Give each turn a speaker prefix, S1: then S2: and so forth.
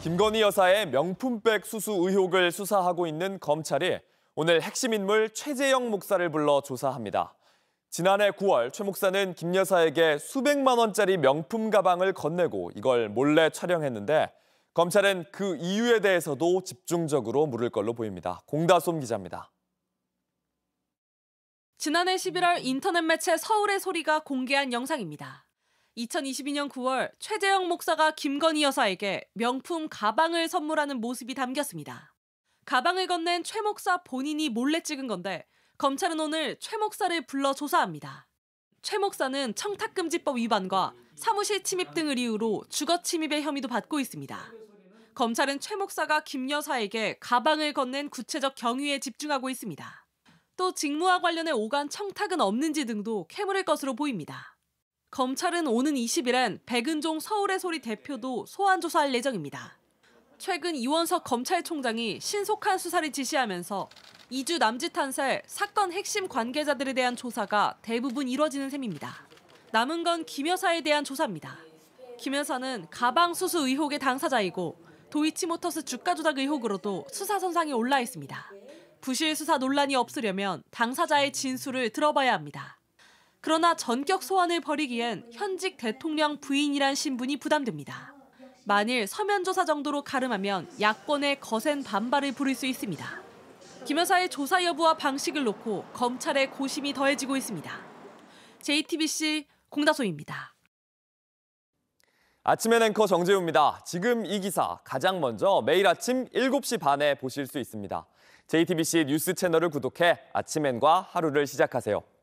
S1: 김건희 여사의 명품백 수수 의혹을 수사하고 있는 검찰이 오늘 핵심 인물 최재영 목사를 불러 조사합니다. 지난해 9월 최 목사는 김 여사에게 수백만 원짜리 명품 가방을 건네고 이걸 몰래 촬영했는데 검찰은 그 이유에 대해서도 집중적으로 물을 걸로 보입니다. 공다솜 기자입니다.
S2: 지난해 11월 인터넷 매체 서울의 소리가 공개한 영상입니다. 2022년 9월 최재형 목사가 김건희 여사에게 명품 가방을 선물하는 모습이 담겼습니다. 가방을 건넨 최 목사 본인이 몰래 찍은 건데 검찰은 오늘 최 목사를 불러 조사합니다. 최 목사는 청탁금지법 위반과 사무실 침입 등을 이유로 주거 침입의 혐의도 받고 있습니다. 검찰은 최 목사가 김 여사에게 가방을 건넨 구체적 경위에 집중하고 있습니다. 또 직무와 관련해 오간 청탁은 없는지 등도 캐물을 것으로 보입니다. 검찰은 오는 20일엔 백은종 서울의 소리 대표도 소환 조사할 예정입니다. 최근 이원석 검찰총장이 신속한 수사를 지시하면서 2주 남짓한 새 사건 핵심 관계자들에 대한 조사가 대부분 이뤄지는 셈입니다. 남은 건 김 여사에 대한 조사입니다. 김 여사는 가방 수수 의혹의 당사자이고 도이치모터스 주가 조작 의혹으로도 수사 선상에 올라 있습니다. 부실 수사 논란이 없으려면 당사자의 진술을 들어봐야 합니다. 그러나 전격 소환을 벌이기엔 현직 대통령 부인이란 신분이 부담됩니다. 만일 서면 조사 정도로 가름하면 야권의 거센 반발을 부를 수 있습니다. 김 여사의 조사 여부와 방식을 놓고 검찰의 고심이 더해지고 있습니다. JTBC 공다소입니다.
S1: 아침엔 앵커 정재우입니다. 지금 이 기사 가장 먼저 매일 아침 7시 반에 보실 수 있습니다. JTBC 뉴스 채널을 구독해 아침엔과 하루를 시작하세요.